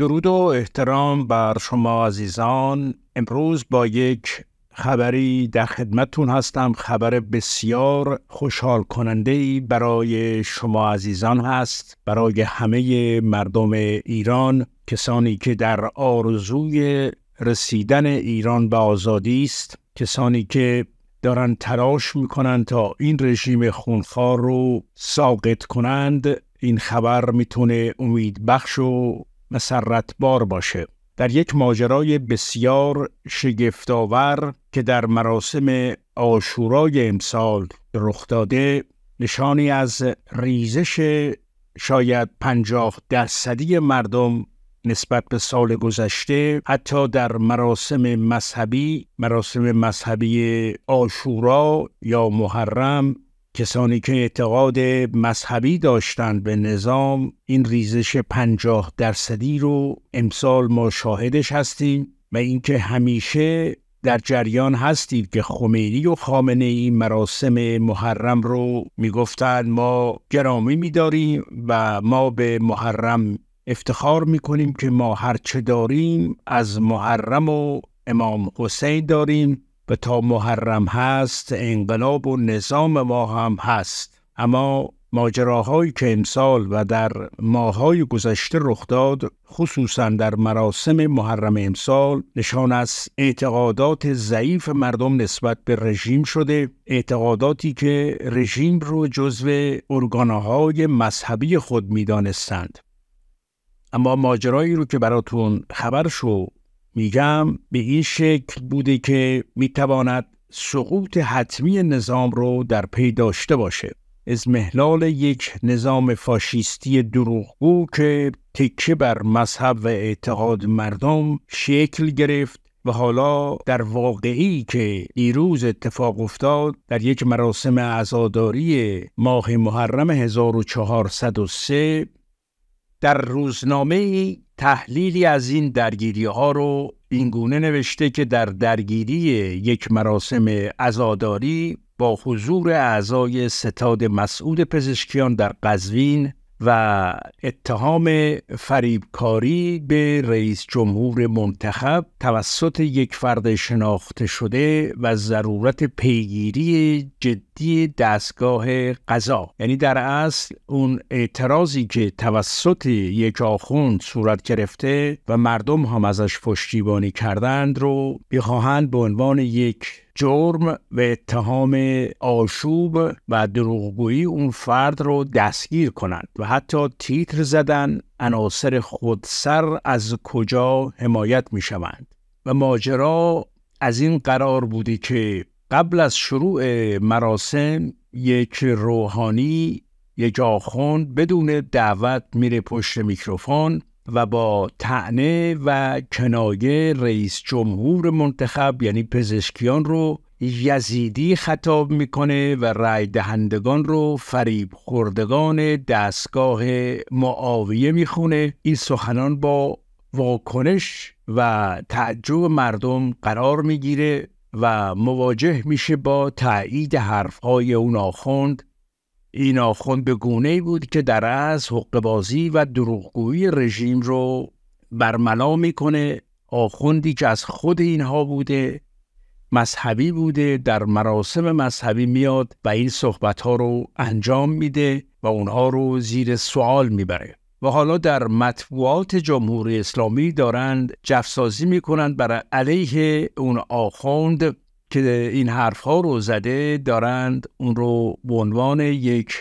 درود و احترام بر شما عزیزان امروز با یک خبری در خدمتتون هستم خبر بسیار خوشحال کننده برای شما عزیزان هست برای همه مردم ایران کسانی که در آرزوی رسیدن ایران به آزادی است کسانی که دارن تلاش میکنند تا این رژیم خونخوار رو ساقط کنند این خبر میتونه امید بخش و مسرتبار باشه در یک ماجرای بسیار شگفتآور که در مراسم آشورای امسال رخ داده نشانی از ریزش شاید پنجاه درصدی مردم نسبت به سال گذشته حتی در مراسم مذهبی مراسم مذهبی آشورا یا محرم کسانی که اعتقاد مذهبی داشتند به نظام این ریزش پنجاه درصدی رو امسال ما شاهدش هستیم و اینکه همیشه در جریان هستید که خمینی و خامنه ای مراسم محرم رو میگفتند ما گرامی میداریم و ما به محرم افتخار میکنیم که ما هرچه داریم از محرم و امام حسین داریم و تا محرم هست انقلاب و نظام ما هم هست اما ماجراهایی که امسال و در ماهای گذشته رخ داد خصوصا در مراسم محرم امسال نشان از اعتقادات ضعیف مردم نسبت به رژیم شده اعتقاداتی که رژیم رو جزو ارگانهای مذهبی خود میدانستند اما ماجرایی رو که براتون خبر شو میگم به این شکل بوده که میتواند سقوط حتمی نظام رو در پی داشته باشه از محلال یک نظام فاشیستی دروغگو که تکه بر مذهب و اعتقاد مردم شکل گرفت و حالا در واقعی که دیروز اتفاق افتاد در یک مراسم عزاداری ماه محرم 1403 در روزنامه تحلیلی از این درگیری ها رو اینگونه نوشته که در درگیری یک مراسم عزاداری با حضور اعضای ستاد مسعود پزشکیان در قزوین و اتهام فریبکاری به رئیس جمهور منتخب توسط یک فرد شناخته شده و ضرورت پیگیری جدی دستگاه قضا یعنی در اصل اون اعتراضی که توسط یک آخوند صورت گرفته و مردم هم ازش پشتیبانی کردند رو بخواهند به عنوان یک جرم و اتهام آشوب و دروغگویی اون فرد رو دستگیر کنند و حتی تیتر زدن عناصر خودسر از کجا حمایت می شوند و ماجرا از این قرار بودی که قبل از شروع مراسم یک روحانی یک آخوند بدون دعوت میره پشت میکروفون و با تعنه و کنایه رئیس جمهور منتخب یعنی پزشکیان رو یزیدی خطاب میکنه و رای دهندگان رو فریب خوردگان دستگاه معاویه میخونه این سخنان با واکنش و تعجب مردم قرار میگیره و مواجه میشه با تایید حرفهای اون آخوند این آخوند به گونه بود که در از حقبازی و دروغگویی رژیم رو برملا میکنه آخوندی که از خود اینها بوده مذهبی بوده در مراسم مذهبی میاد و این صحبت ها رو انجام میده و اونها رو زیر سوال میبره و حالا در مطبوعات جمهوری اسلامی دارند جفسازی میکنند برای علیه اون آخوند که این حرف ها رو زده دارند اون رو به عنوان یک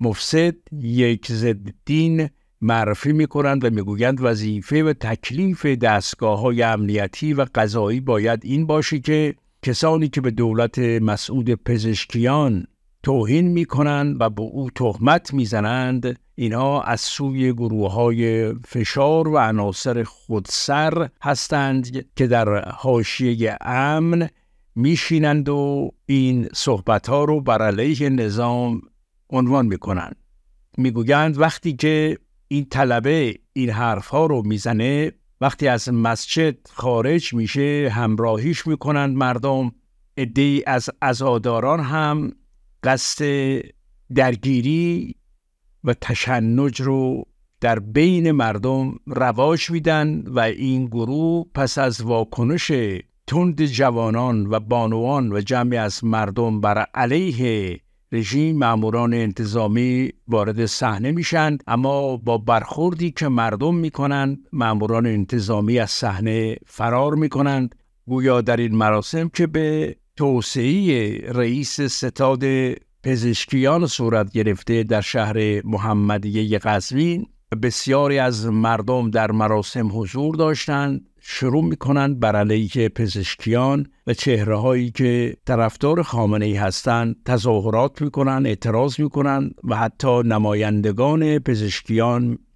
مفسد یک ضد دین معرفی می کنند و میگویند وظیفه و تکلیف دستگاه های امنیتی و قضایی باید این باشه که کسانی که به دولت مسعود پزشکیان توهین می کنند و به او تهمت می زنند اینا از سوی گروه های فشار و عناصر خودسر هستند که در حاشیه امن میشینند و این صحبت ها رو بر علیه نظام عنوان میکنند میگویند وقتی که این طلبه این حرف ها رو میزنه وقتی از مسجد خارج میشه همراهیش میکنند مردم ادهی از ازاداران هم قصد درگیری و تشنج رو در بین مردم رواج میدن و این گروه پس از واکنش تند جوانان و بانوان و جمعی از مردم بر علیه رژیم ماموران انتظامی وارد صحنه میشند اما با برخوردی که مردم میکنند ماموران انتظامی از صحنه فرار میکنند گویا در این مراسم که به توسعه رئیس ستاد پزشکیان صورت گرفته در شهر محمدیه قزوین بسیاری از مردم در مراسم حضور داشتند شروع کنند بر علیه پزشکیان و چهره هایی که طرفدار خامنه ای هستند تظاهرات می کنند، اعتراض می کنند و حتی نمایندگان پزشکیان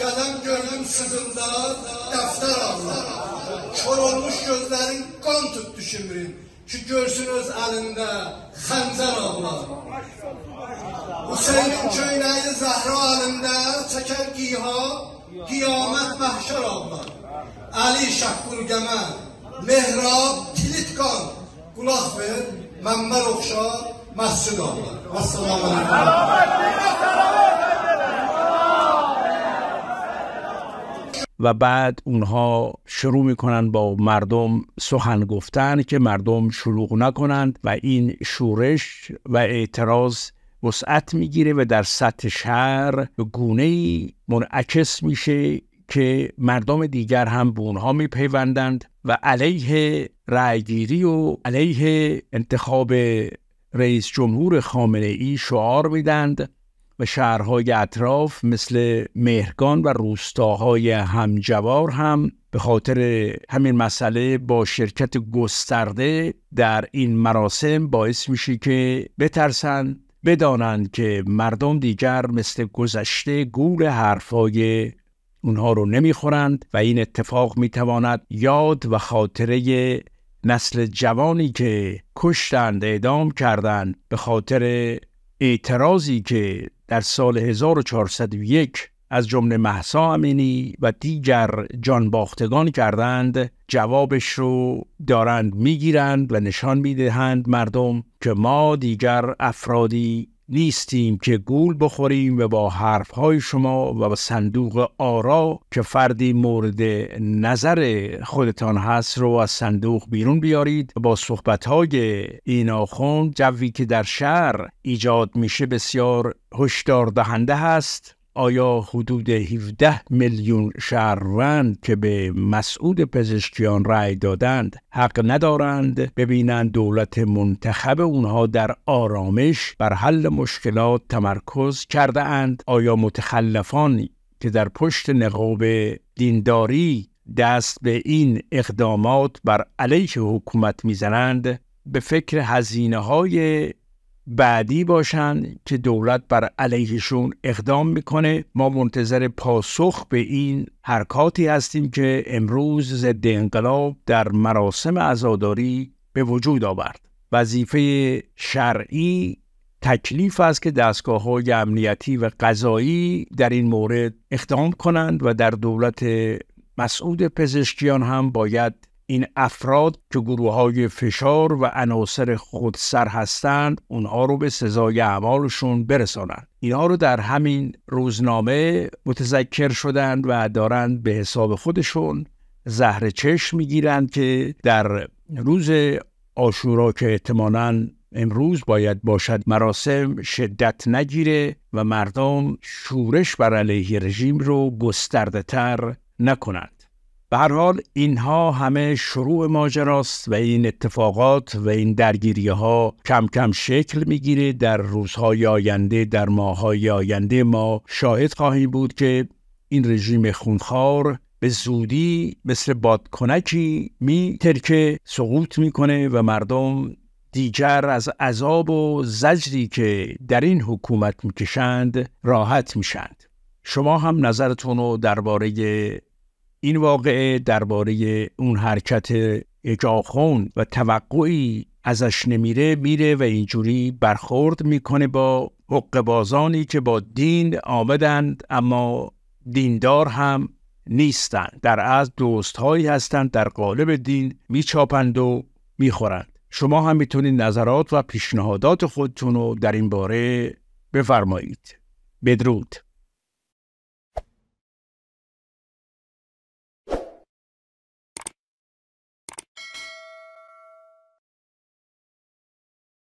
gələn gönlüm sızında defter alınır. Kör olmuş gözlərin qan tut şümrün. Ki görsün öz əlində xəncər alınır. Hüseynin köynəyi zəhra əlində çəkər qiha, qiyamət məhşər alınır. Əli şəhqur Gəmən, mehrab, kilit qan, qulaq ver, məmməl oxşar, məhsul avlar. Vəssalamu aleykum. و بعد اونها شروع میکنن با مردم سخن گفتن که مردم شلوغ نکنند و این شورش و اعتراض وسعت میگیره و در سطح شهر به گونه ای منعکس میشه که مردم دیگر هم به اونها میپیوندند و علیه رأیگیری و علیه انتخاب رئیس جمهور خامنه ای شعار میدند و شهرهای اطراف مثل مهرگان و روستاهای همجوار هم به خاطر همین مسئله با شرکت گسترده در این مراسم باعث میشه که بترسند بدانند که مردم دیگر مثل گذشته گول حرفای اونها رو نمیخورند و این اتفاق میتواند یاد و خاطره نسل جوانی که کشتند اعدام کردند به خاطر اعتراضی که در سال 1401 از جمله محسا امینی و دیگر باختگان کردند جوابش رو دارند میگیرند و نشان میدهند مردم که ما دیگر افرادی نیستیم که گول بخوریم و با حرفهای شما و با صندوق آرا که فردی مورد نظر خودتان هست رو از صندوق بیرون بیارید و با صحبتهای این آخوند جوی که در شهر ایجاد میشه بسیار هشدار دهنده هست آیا حدود 17 میلیون شهروند که به مسعود پزشکیان رأی دادند حق ندارند ببینند دولت منتخب اونها در آرامش بر حل مشکلات تمرکز کرده اند آیا متخلفانی که در پشت نقاب دینداری دست به این اقدامات بر علیه حکومت میزنند به فکر هزینه های بعدی باشند که دولت بر علیهشون اقدام میکنه ما منتظر پاسخ به این حرکاتی هستیم که امروز ضد انقلاب در مراسم عزاداری به وجود آورد وظیفه شرعی تکلیف است که دستگاه های امنیتی و قضایی در این مورد اقدام کنند و در دولت مسعود پزشکیان هم باید این افراد که گروه های فشار و عناصر خودسر هستند اونها رو به سزای اعمالشون برسانند اینها رو در همین روزنامه متذکر شدند و دارند به حساب خودشون زهر چشم میگیرند که در روز آشورا که اعتمالا امروز باید باشد مراسم شدت نگیره و مردم شورش بر علیه رژیم رو گسترده تر نکنند به هر حال اینها همه شروع ماجراست و این اتفاقات و این درگیری ها کم کم شکل میگیره در روزهای آینده در ماههای آینده ما شاهد خواهیم بود که این رژیم خونخوار به زودی مثل بادکنکی می ترکه سقوط میکنه و مردم دیگر از عذاب و زجری که در این حکومت میکشند راحت میشند شما هم نظرتون رو درباره این واقعه درباره اون حرکت اجاخون و توقعی ازش نمیره میره و اینجوری برخورد میکنه با حق بازانی که با دین آمدند اما دیندار هم نیستند در از دوستهایی هستند در قالب دین میچاپند و میخورند شما هم میتونید نظرات و پیشنهادات خودتون رو در این باره بفرمایید بدرود